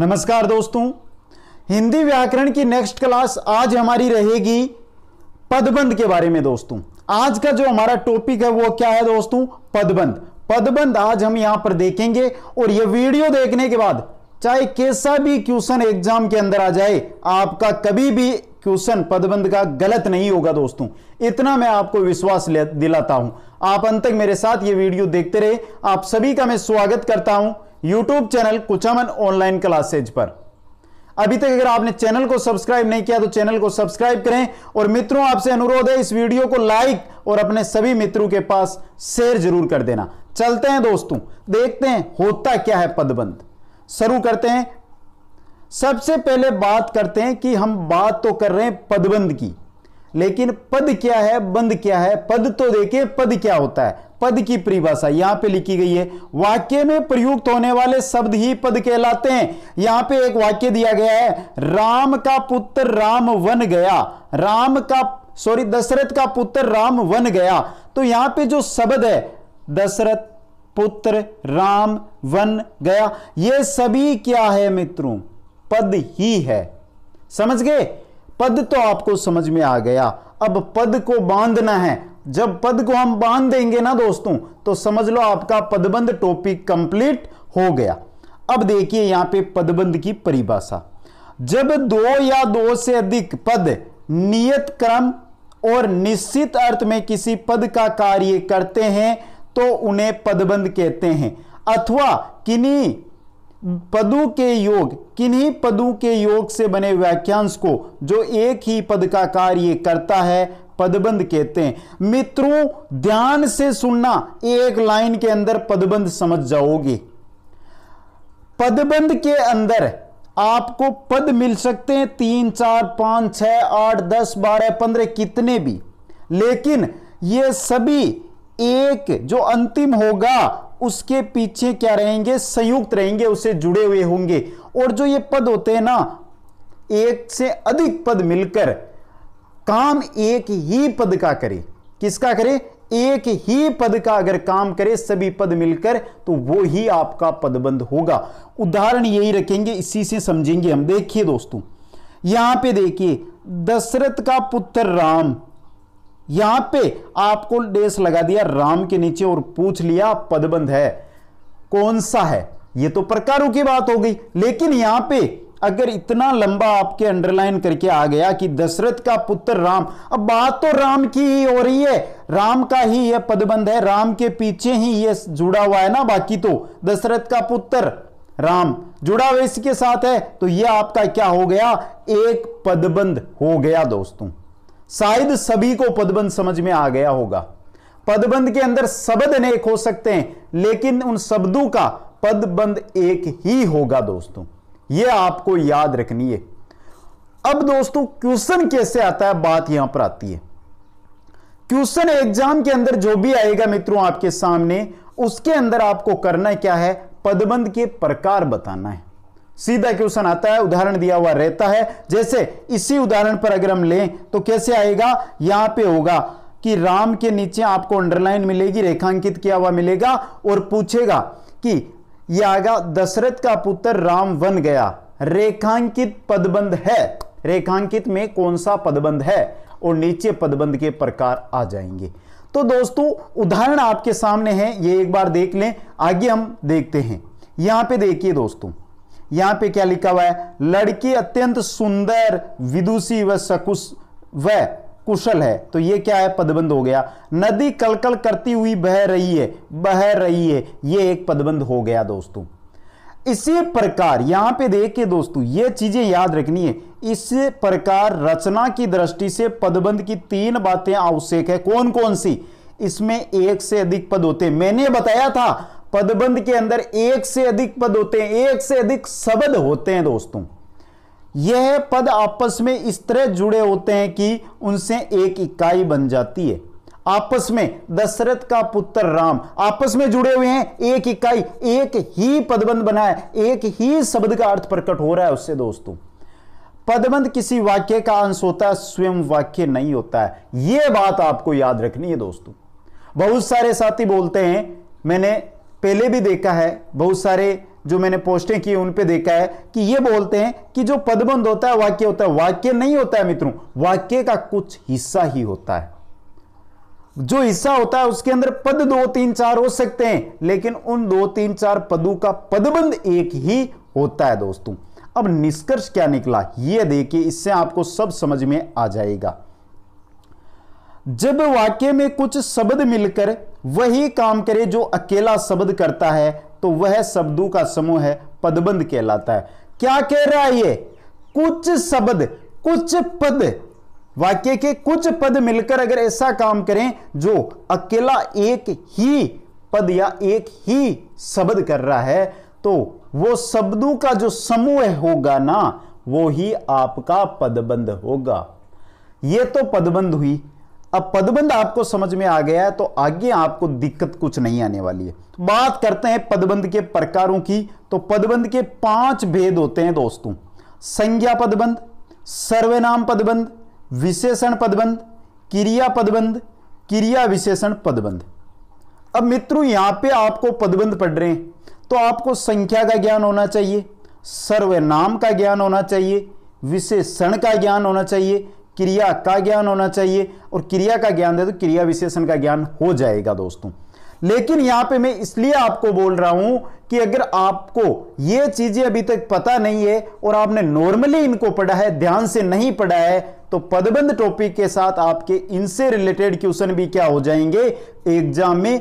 नमस्कार दोस्तों हिंदी व्याकरण की नेक्स्ट क्लास आज हमारी रहेगी पदबंध के बारे में दोस्तों आज का जो हमारा टॉपिक है वो क्या है दोस्तों पदबंध पदबंध आज हम यहां पर देखेंगे और ये वीडियो देखने के बाद चाहे कैसा भी क्वेश्चन एग्जाम के अंदर आ जाए आपका कभी भी क्वेश्चन पदबंध का गलत नहीं होगा दोस्तों इतना मैं आपको विश्वास दिलाता हूं आप अंत तक मेरे साथ ये वीडियो देखते रहे आप सभी का मैं स्वागत करता हूं YouTube channel Kuchaman online classes पर अभी तक अगर आपने चैनल को सब्सक्राइब नहीं किया तो चैनल को सब्सक्राइब करें और मित्रों आपसे अनुरोध है इस वीडियो को लाइक और अपने सभी मित्रों के पास शेयर जरूर कर देना चलते हैं दोस्तों देखते हैं होता क्या है पदबंध शुरू करते हैं सबसे पहले बात करते हैं कि हम बात तो कर रहे हैं पदबंध की लेकिन पद क्या है बंद क्या है पद तो देखे पद क्या होता है पद की परिभाषा यहां पे लिखी गई है वाक्य में प्रयुक्त होने वाले शब्द ही पद कहलाते हैं यहां पे एक वाक्य दिया गया है राम का पुत्र राम वन गया राम का सॉरी दशरथ का पुत्र राम वन गया तो यहां पे जो शब्द है दशरथ पुत्र राम वन गया ये सभी क्या है मित्रों पद ही है समझ गए पद तो आपको समझ में आ गया अब पद को बांधना है जब पद को हम बांध देंगे ना दोस्तों तो समझ लो आपका पदबंध टॉपिक कंप्लीट हो गया अब देखिए यहां पे पदबंध की परिभाषा जब दो या दो से अधिक पद नियत क्रम और निश्चित अर्थ में किसी पद का कार्य करते हैं तो उन्हें पदबंध कहते हैं अथवा किन्हीं पदों के योग किन्हीं पदों के योग से बने वाक्यांश को जो एक ही पद का कार्य करता है पदबंध कहते हैं मित्रों ध्यान से सुनना एक लाइन के अंदर पदबंध समझ जाओगे पदबंध के अंदर आपको पद मिल सकते हैं तीन चार पांच छ आठ दस बारह पंद्रह कितने भी लेकिन ये सभी एक जो अंतिम होगा उसके पीछे क्या रहेंगे संयुक्त रहेंगे उससे जुड़े हुए होंगे और जो ये पद होते हैं ना एक से अधिक पद मिलकर काम एक ही पद का करे किसका करे एक ही पद का अगर काम करे सभी पद मिलकर तो वो ही आपका पदबंध होगा उदाहरण यही रखेंगे इसी से समझेंगे हम देखिए दोस्तों यहां पे देखिए दशरथ का पुत्र राम यहां पे आपको डेस लगा दिया राम के नीचे और पूछ लिया पदबंध है कौन सा है ये तो प्रकारों की बात हो गई लेकिन यहां पे अगर इतना लंबा आपके अंडरलाइन करके आ गया कि दशरथ का पुत्र राम अब बात तो राम की ही हो रही है राम का ही यह पदबंध है राम के पीछे ही यह जुड़ा हुआ है ना बाकी तो दशरथ का पुत्र राम जुड़ा हुआ इसके साथ है तो यह आपका क्या हो गया एक पदबंध हो गया दोस्तों शायद सभी को पदबंध समझ में आ गया होगा पदबंध के अंदर शब्द अनेक हो सकते हैं लेकिन उन शब्दों का पदबंध एक ही होगा दोस्तों यह आपको याद रखनी है अब दोस्तों क्वेश्चन कैसे आता है बात यहां पर आती है क्वेश्चन एग्जाम के अंदर जो भी आएगा मित्रों आपके सामने उसके अंदर आपको करना क्या है पदबंध के प्रकार बताना है सीधा क्वेश्चन आता है उदाहरण दिया हुआ रहता है जैसे इसी उदाहरण पर अगर हम लें तो कैसे आएगा यहां पे होगा कि राम के नीचे आपको अंडरलाइन मिलेगी रेखांकित किया हुआ मिलेगा और पूछेगा कि यह आएगा दशरथ का पुत्र राम वन गया रेखांकित पदबंध है रेखांकित में कौन सा पदबंध है और नीचे पदबंध के प्रकार आ जाएंगे तो दोस्तों उदाहरण आपके सामने है ये एक बार देख लें आगे हम देखते हैं यहां पे देखिए दोस्तों यहां पे क्या लिखा हुआ है लड़की अत्यंत सुंदर विदुषी व सकुश व कुशल है तो ये क्या है पदबंध हो गया नदी कलकल करती हुई बह रही है बह रही है ये एक पदबंध हो गया दोस्तों इसी प्रकार यहां पे देखिए दोस्तों ये चीजें याद रखनी है इस प्रकार रचना की दृष्टि से पदबंध की तीन बातें आवश्यक है कौन कौन सी इसमें एक से अधिक पद होते मैंने बताया था पदबंध के अंदर एक से अधिक पद होते हैं एक से अधिक शब्द होते हैं दोस्तों यह पद आपस में इस तरह जुड़े होते हैं कि उनसे एक इकाई बन जाती है आपस में दशरथ का पुत्र राम आपस में जुड़े हुए हैं एक इकाई एक ही पदबंध बना है एक ही शब्द का अर्थ प्रकट हो रहा है उससे दोस्तों पदबंध किसी वाक्य का अंश होता है स्वयं वाक्य नहीं होता है यह बात आपको याद रखनी है दोस्तों बहुत सारे साथी बोलते हैं मैंने पहले भी देखा है बहुत सारे जो मैंने पोस्टें की उन पे देखा है कि ये बोलते हैं कि जो पदबंध होता है वाक्य होता है वाक्य नहीं होता है मित्रों वाक्य का कुछ हिस्सा ही होता है जो हिस्सा होता है उसके अंदर पद दो तीन चार हो सकते हैं लेकिन उन दो तीन चार पदों का पदबंध एक ही होता है दोस्तों अब निष्कर्ष क्या निकला यह देखिए इससे आपको सब समझ में आ जाएगा जब वाक्य में कुछ शब्द मिलकर वही काम करे जो अकेला शब्द करता है तो वह शब्दों का समूह है पदबंध कहलाता है क्या कह रहा है ये कुछ शब्द कुछ पद वाक्य के कुछ पद मिलकर अगर ऐसा काम करें जो अकेला एक ही पद या एक ही शब्द कर रहा है तो वो शब्दों का जो समूह होगा ना वो ही आपका पदबंध होगा ये तो पदबंध हुई अब पदबंध आपको समझ में आ गया है तो आगे आपको दिक्कत कुछ नहीं आने वाली है तो बात करते हैं पदबंध के प्रकारों की तो पदबंध के पांच भेद होते हैं दोस्तों संज्ञा पदबंध सर्वनाम पदबंध विशेषण पदबंध क्रिया पदबंध क्रिया विशेषण पदबंध अब मित्रों यहां पे आपको पदबंध पढ़ रहे हैं तो आपको संख्या का ज्ञान होना चाहिए सर्वनाम का ज्ञान होना चाहिए विशेषण का ज्ञान होना चाहिए क्रिया का ज्ञान होना चाहिए और क्रिया का ज्ञान दे तो क्रिया विशेषण का ज्ञान हो जाएगा दोस्तों लेकिन यहां पे मैं इसलिए आपको बोल रहा हूं कि अगर आपको ये चीजें अभी तक पता नहीं है और आपने नॉर्मली इनको पढ़ा है ध्यान से नहीं पढ़ा है तो पदबंध टॉपिक के साथ आपके इनसे रिलेटेड क्वेश्चन भी क्या हो जाएंगे एग्जाम में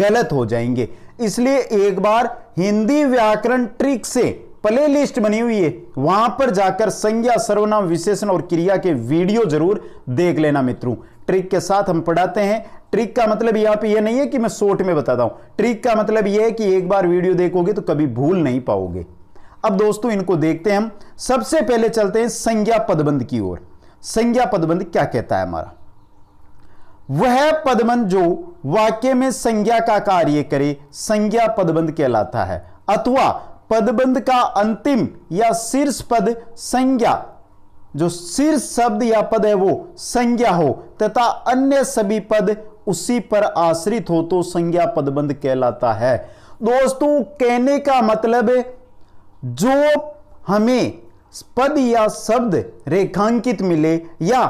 गलत हो जाएंगे इसलिए एक बार हिंदी व्याकरण ट्रिक से प्ले लिस्ट बनी हुई है वहां पर जाकर संज्ञा सर्वनाम विशेषण और क्रिया के वीडियो जरूर देख लेना मित्रों ट्रिक के साथ हम पढ़ाते हैं ट्रिक का मतलब यहां पे यह नहीं है कि मैं शॉर्ट में बताता हूं ट्रिक का मतलब यह है कि एक बार वीडियो देखोगे तो कभी भूल नहीं पाओगे अब दोस्तों इनको देखते हैं हम सबसे पहले चलते हैं संज्ञा पदबंध की ओर संज्ञा पदबंध क्या कहता है हमारा वह पदबंध जो वाक्य में संज्ञा का कार्य करे संज्ञा पदबंध कहलाता है अथवा पदबंध का अंतिम या शीर्ष पद संज्ञा जो शीर्ष शब्द या पद है वो संज्ञा हो तथा अन्य सभी पद उसी पर आश्रित हो तो संज्ञा पदबंध कहलाता है दोस्तों कहने का मतलब है जो हमें पद या शब्द रेखांकित मिले या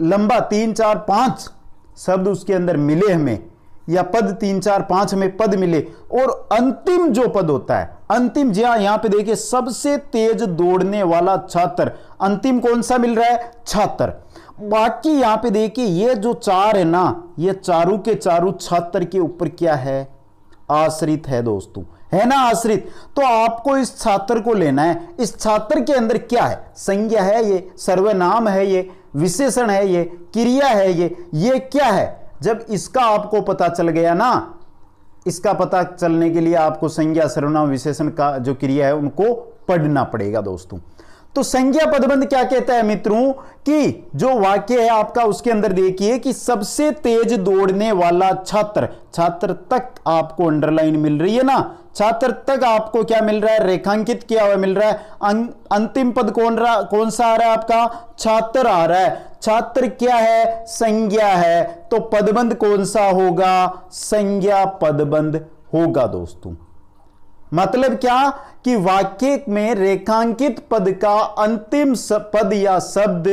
लंबा तीन चार पांच शब्द उसके अंदर मिले हमें या पद तीन चार पांच हमें पद मिले और अंतिम जो पद होता है अंतिम जिया यहां पे देखिए सबसे तेज दौड़ने वाला छात्र अंतिम कौन सा मिल रहा है छात्र बाकी यहां पे देखिए ये जो चार है ना ये चारों के चारों छात्र के ऊपर क्या है आश्रित है दोस्तों है ना आश्रित तो आपको इस छात्र को लेना है इस छात्र के अंदर क्या है संज्ञा है ये सर्वनाम है ये विशेषण है ये क्रिया है ये ये क्या है जब इसका आपको पता चल गया ना इसका पता चलने के लिए आपको संज्ञा सर्वनाम विशेषण का जो क्रिया है उनको पढ़ना पड़ेगा दोस्तों तो संज्ञा पदबंध क्या कहता है मित्रों कि जो वाक्य है आपका उसके अंदर देखिए कि सबसे तेज दौड़ने वाला छात्र छात्र तक आपको अंडरलाइन मिल रही है ना छात्र तक आपको क्या मिल रहा है रेखांकित किया हुआ मिल रहा है अं, अंतिम पद कौन रहा कौन सा आ रहा है आपका छात्र आ रहा है छात्र क्या है संज्ञा है तो पदबंध कौन सा होगा संज्ञा पदबंध होगा दोस्तों मतलब क्या कि वाक्य में रेखांकित पद का अंतिम पद या शब्द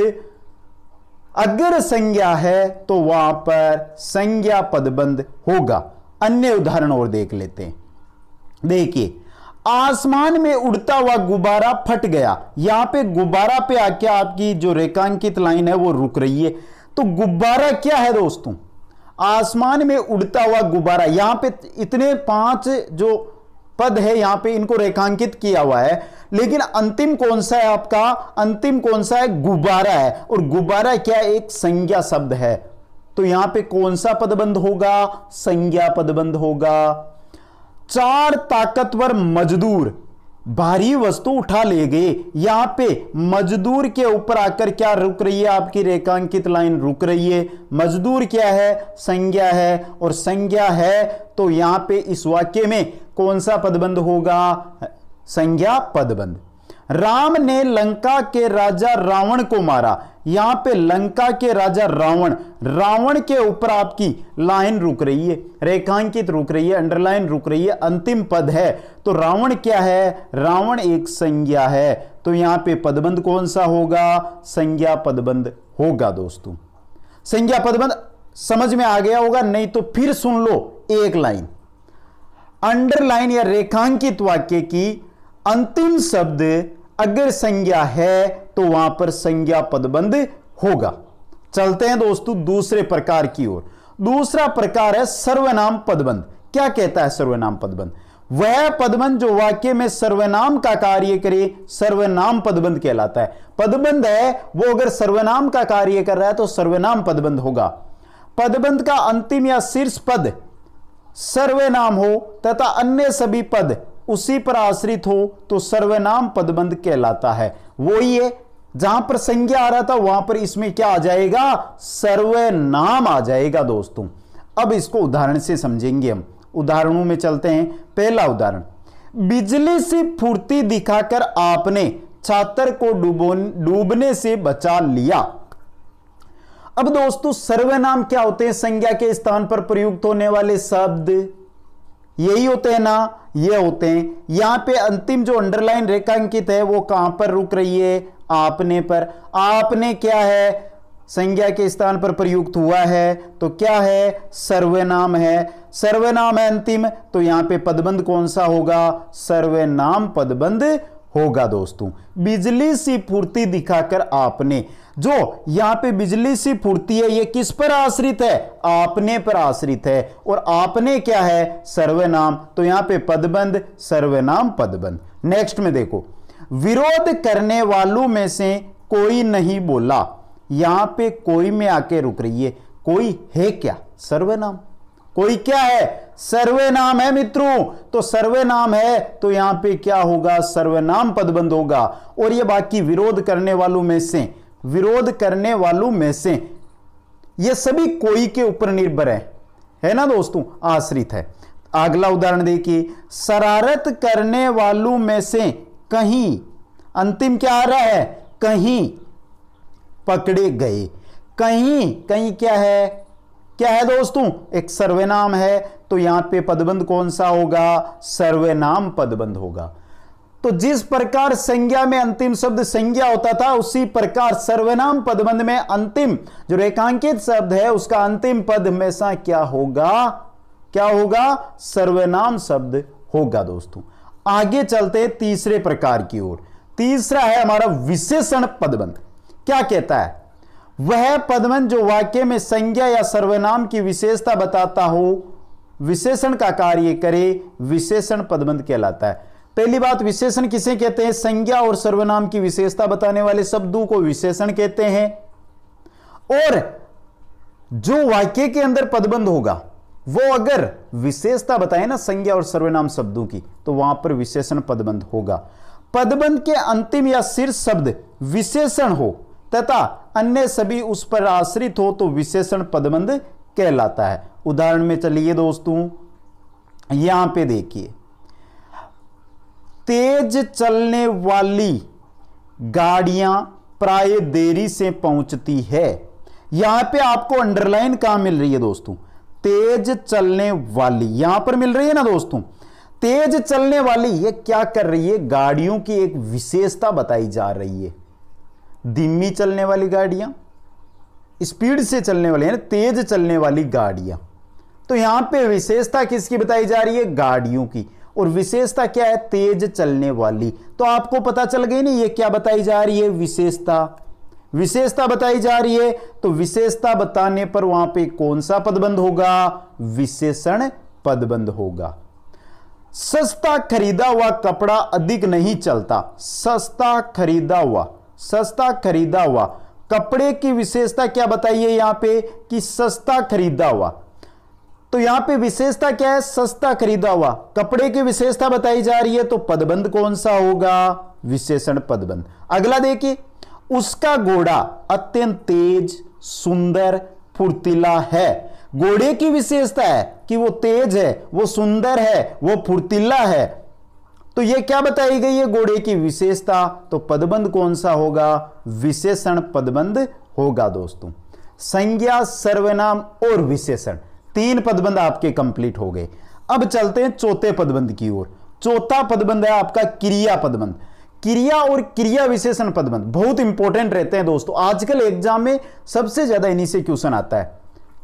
अग्र संज्ञा है तो वहां पर संज्ञा पदबंद होगा अन्य उदाहरण और देख लेते हैं देखिए आसमान में उड़ता हुआ गुब्बारा फट गया यहां पे गुब्बारा पे आके आपकी जो रेखांकित लाइन है वो रुक रही है तो गुब्बारा क्या है दोस्तों आसमान में उड़ता हुआ गुब्बारा यहां पे इतने पांच जो पद है यहां पे इनको रेखांकित किया हुआ है लेकिन अंतिम कौन सा है आपका अंतिम कौन सा है गुब्बारा है और गुब्बारा क्या एक संज्ञा शब्द है तो यहां पे कौन सा पदबंध होगा संज्ञा पदबंध होगा चार ताकतवर मजदूर भारी वस्तु उठा ले गए यहां पे मजदूर के ऊपर आकर क्या रुक रही है आपकी रेखांकित लाइन रुक रही है मजदूर क्या है संज्ञा है और संज्ञा है तो यहां पे इस वाक्य में कौन सा पदबंध होगा संज्ञा पदबंध राम ने लंका के राजा रावण को मारा यहां पे लंका के राजा रावण रावण के ऊपर आपकी लाइन रुक रही है रेखांकित रुक रही है अंडरलाइन रुक रही है अंतिम पद है तो रावण क्या है रावण एक संज्ञा है तो यहां पे पदबंध कौन सा होगा संज्ञा पदबंध होगा दोस्तों संज्ञा पदबंध समझ में आ गया होगा नहीं तो फिर सुन लो एक लाइन अंडरलाइन या रेखांकित वाक्य की अंतिम शब्द अगर संज्ञा है तो वहां पर संज्ञा पदबंध होगा चलते हैं दोस्तों दूसरे प्रकार की ओर दूसरा प्रकार है सर्वनाम पदबंध क्या कहता है सर्वनाम पदबंध वह पदबंध जो वाक्य में सर्वनाम का कार्य करे सर्वनाम पदबंध कहलाता है पदबंध है वो अगर सर्वनाम का कार्य कर रहा है तो सर्वनाम पदबंध होगा पदबंध का अंतिम या शीर्ष पद सर्वनाम हो तथा अन्य सभी पद उसी पर आश्रित हो तो सर्वनाम पदबंध कहलाता है वो ये जहां पर संज्ञा आ रहा था वहां पर इसमें क्या आ जाएगा सर्वनाम आ जाएगा दोस्तों अब इसको उदाहरण से समझेंगे हम उदाहरणों में चलते हैं पहला उदाहरण बिजली से फुर्ती दिखाकर आपने छात्र को डूबो डूबने से बचा लिया अब दोस्तों सर्वनाम क्या होते हैं संज्ञा के स्थान पर प्रयुक्त होने वाले शब्द यही होते हैं ना ये होते हैं यहां पे अंतिम जो अंडरलाइन रेखांकित है वो कहां पर रुक रही है आपने पर आपने क्या है संज्ञा के स्थान पर प्रयुक्त हुआ है तो क्या है सर्वनाम है सर्वनाम है अंतिम तो यहां पे पदबंध कौन सा होगा सर्वनाम पदबंध होगा दोस्तों बिजली सी फूर्ति दिखाकर आपने जो यहाँ पे बिजली सी फूर्ति है ये किस पर आश्रित है आपने पर आश्रित है और आपने क्या है सर्वनाम तो यहाँ पे पदबंद सर्वनाम पदबंद नेक्स्ट में देखो विरोध करने वालों में से कोई नहीं बोला यहाँ पे कोई में आके रुक रही है कोई है क्या सर्वनाम कोई क्या है सर्वे नाम है मित्रों तो सर्वे नाम है तो यहां पे क्या होगा सर्वनाम पदबंद होगा और ये बाकी विरोध करने वालों में से विरोध करने वालों में से ये सभी कोई के ऊपर निर्भर है है ना दोस्तों आश्रित है अगला उदाहरण देखिए शरारत करने वालों में से कहीं अंतिम क्या आ रहा है कहीं पकड़े गए कहीं कहीं क्या है क्या है दोस्तों एक सर्वनाम है तो यहां पे पदबंध कौन सा होगा सर्वनाम पदबंध होगा तो जिस प्रकार संज्ञा में अंतिम शब्द संज्ञा होता था उसी प्रकार सर्वनाम पदबंध में अंतिम जो रेखांकित शब्द है उसका अंतिम पद हमेशा क्या होगा क्या होगा सर्वनाम शब्द होगा दोस्तों आगे चलते तीसरे प्रकार की ओर तीसरा है हमारा विशेषण पदबंध क्या कहता है वह पदमन जो वाक्य में संज्ञा या सर्वनाम की विशेषता बताता हो विशेषण का कार्य करे विशेषण पदबंध कहलाता है पहली बात विशेषण किसे कहते हैं संज्ञा और सर्वनाम की विशेषता बताने वाले शब्दों को विशेषण कहते हैं और जो वाक्य के अंदर पदबंध होगा वो अगर विशेषता बताए ना संज्ञा और सर्वनाम शब्दों की तो वहां पर विशेषण पदबंध होगा पदबंध के अंतिम या शीर्ष शब्द विशेषण हो तथा अन्य सभी उस पर आश्रित हो तो विशेषण पदबंध कहलाता है उदाहरण में चलिए दोस्तों यहां पे देखिए तेज चलने वाली गाड़ियां प्राय देरी से पहुंचती है यहां पे आपको अंडरलाइन कहां मिल रही है दोस्तों तेज चलने वाली यहां पर मिल रही है ना दोस्तों तेज चलने वाली ये क्या कर रही है गाड़ियों की एक विशेषता बताई जा रही है धीमी चलने वाली गाड़ियाँ स्पीड से चलने वाली यानी तेज चलने वाली गाड़ियाँ तो यहाँ पे विशेषता किसकी बताई जा रही है गाड़ियों की और विशेषता क्या है तेज चलने वाली तो आपको पता चल गई नहीं ये क्या बताई जा रही है विशेषता विशेषता बताई जा रही है तो विशेषता बताने पर वहां पे कौन सा पदबंध होगा विशेषण पदबंध होगा सस्ता खरीदा हुआ कपड़ा अधिक नहीं चलता सस्ता खरीदा हुआ सस्ता खरीदा हुआ कपड़े की विशेषता क्या बताइए यहां पे कि सस्ता खरीदा हुआ तो यहां पे विशेषता क्या है सस्ता खरीदा हुआ कपड़े की विशेषता बताई जा रही है तो पदबंध कौन सा होगा विशेषण पदबंध अगला देखिए उसका घोड़ा अत्यंत तेज सुंदर फुर्तीला है घोड़े की विशेषता है कि वो तेज है वो सुंदर है वो फुर्तीला है तो ये क्या बताई गई है घोड़े की विशेषता तो पदबंध कौन सा होगा विशेषण पदबंध होगा दोस्तों संज्ञा सर्वनाम और विशेषण तीन पदबंध आपके कंप्लीट हो गए अब चलते हैं चौथे पदबंध की ओर चौथा पदबंध है आपका क्रिया पदबंध क्रिया और क्रिया विशेषण पदबंध बहुत इंपॉर्टेंट रहते हैं दोस्तों आजकल एग्जाम में सबसे ज्यादा इन्हीं से क्वेश्चन आता है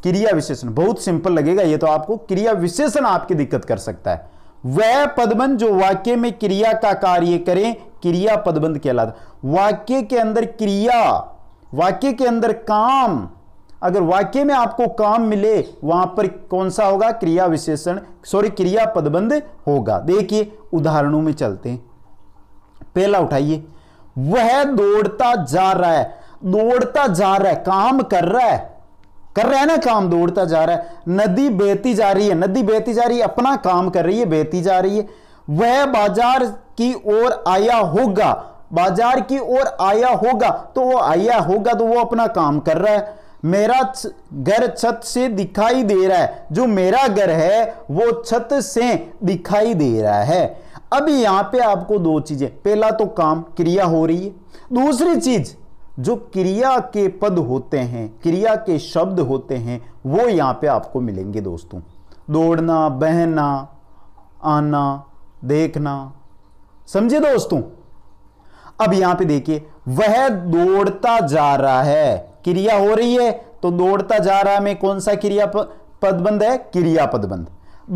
क्रिया विशेषण बहुत सिंपल लगेगा ये तो आपको क्रिया विशेषण आपकी दिक्कत कर सकता है वह पदबंध जो वाक्य में क्रिया का कार्य करें क्रिया पदबंध कहलाता वाक्य के अंदर क्रिया वाक्य के अंदर काम अगर वाक्य में आपको काम मिले वहां पर कौन सा होगा क्रिया विशेषण सॉरी क्रिया पदबंध होगा देखिए उदाहरणों में चलते हैं पहला उठाइए वह दौड़ता जा रहा है दौड़ता जा रहा है काम कर रहा है कर रहा है ना काम दौड़ता जा रहा है नदी बहती जा रही है नदी बहती जा रही है अपना काम कर रही है बहती जा रही है वह बाजार की ओर आया होगा बाजार की ओर आया होगा तो वो आया होगा तो वो अपना काम कर रहा है मेरा घर छत से दिखाई दे रहा है जो मेरा घर है वो छत से दिखाई दे रहा है अब यहां पे आपको दो चीजें पहला तो काम क्रिया हो रही है दूसरी चीज जो क्रिया के पद होते हैं क्रिया के शब्द होते हैं वो यहाँ पे आपको मिलेंगे दोस्तों दौड़ना बहना आना देखना समझे दोस्तों अब यहां पे देखिए वह दौड़ता जा रहा है क्रिया हो रही है तो दौड़ता जा रहा में कौन सा क्रिया पदबंध है क्रिया पदबंध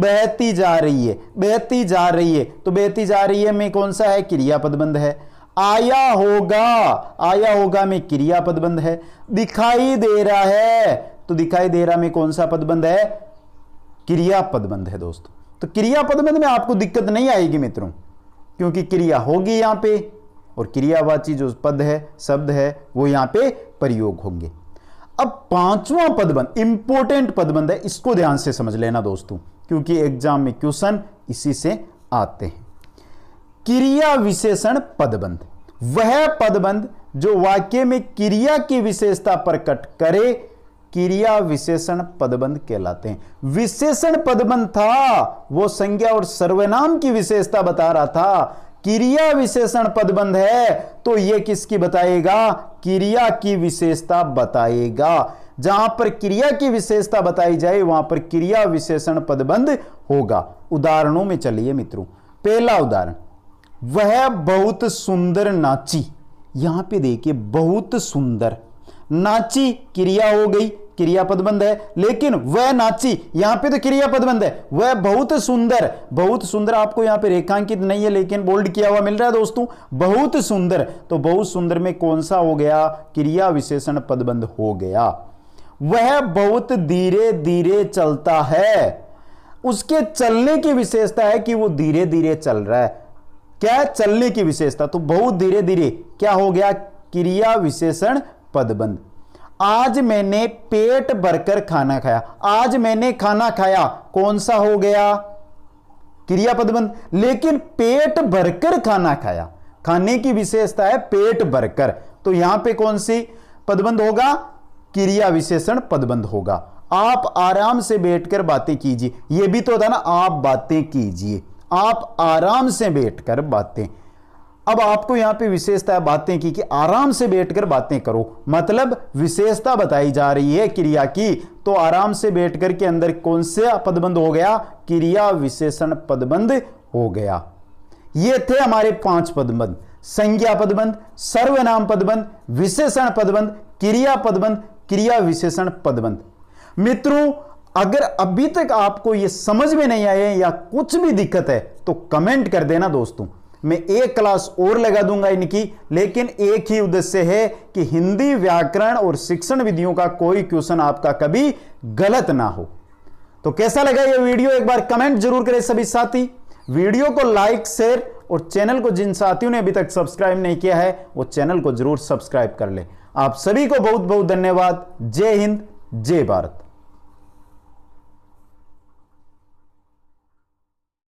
बहती जा रही है बहती जा रही है तो बहती जा रही है में कौन सा है क्रिया पदबंध है आया होगा आया होगा में क्रिया पदबंध है दिखाई दे रहा है तो दिखाई दे रहा में कौन सा पदबंध है क्रिया पदबंध है दोस्तों तो क्रिया पदबंध में आपको दिक्कत नहीं आएगी मित्रों क्योंकि क्रिया होगी यहां पे और क्रियावाची जो पद है शब्द है वो यहां पे प्रयोग होंगे अब पांचवा पदबंध इंपॉर्टेंट पदबंध है इसको ध्यान से समझ लेना दोस्तों क्योंकि एग्जाम में क्वेश्चन इसी से आते हैं क्रिया विशेषण पदबंध वह पदबंध जो वाक्य में क्रिया की विशेषता प्रकट करे क्रिया विशेषण पदबंध कहलाते हैं विशेषण पदबंध था वो संज्ञा और सर्वनाम की विशेषता बता रहा था क्रिया विशेषण पदबंध है तो ये किसकी बताएगा क्रिया की विशेषता बताएगा जहां पर क्रिया की विशेषता बताई जाए वहां पर क्रिया विशेषण पदबंध होगा उदाहरणों में चलिए मित्रों पहला उदाहरण वह बहुत सुंदर नाची यहां पे देखिए बहुत सुंदर नाची क्रिया हो गई क्रिया पदबंध है लेकिन वह नाची यहां पे तो क्रिया पदबंध है वह बहुत सुंदर बहुत सुंदर आपको यहां पे रेखांकित नहीं है लेकिन बोल्ड किया हुआ मिल रहा है दोस्तों बहुत सुंदर तो बहुत सुंदर में कौन सा हो गया क्रिया विशेषण पदबंध हो गया वह बहुत धीरे धीरे चलता है उसके चलने की विशेषता है कि वो धीरे धीरे चल रहा है क्या है चलने की विशेषता तो बहुत धीरे धीरे क्या हो गया क्रिया विशेषण पदबंध आज मैंने पेट भरकर खाना खाया आज मैंने खाना खाया कौन सा हो गया क्रिया पदबंध लेकिन पेट भरकर खाना खाया खाने की विशेषता है पेट भरकर तो यहां पे कौन सी पदबंध होगा क्रिया विशेषण पदबंध होगा आप आराम से बैठकर बातें कीजिए यह भी तो होता ना आप बातें कीजिए आप आराम से बैठकर बातें अब आपको यहां पे विशेषता बातें की कि आराम से बैठकर बातें करो मतलब विशेषता बताई जा रही है क्रिया की तो आराम से बैठकर के अंदर कौन से पदबंद हो गया क्रिया विशेषण पदबंद हो गया ये थे हमारे पांच पदबंद संज्ञा पदबंद सर्वनाम पदबंद विशेषण पदबंद क्रिया पदबंद क्रिया विशेषण पदबंद मित्रों अगर अभी तक आपको ये समझ में नहीं आए या कुछ भी दिक्कत है तो कमेंट कर देना दोस्तों मैं एक क्लास और लगा दूंगा इनकी लेकिन एक ही उद्देश्य है कि हिंदी व्याकरण और शिक्षण विधियों का कोई क्वेश्चन आपका कभी गलत ना हो तो कैसा लगा ये वीडियो एक बार कमेंट जरूर करें सभी साथी वीडियो को लाइक शेयर और चैनल को जिन साथियों ने अभी तक सब्सक्राइब नहीं किया है वो चैनल को जरूर सब्सक्राइब कर ले आप सभी को बहुत बहुत धन्यवाद जय हिंद जय भारत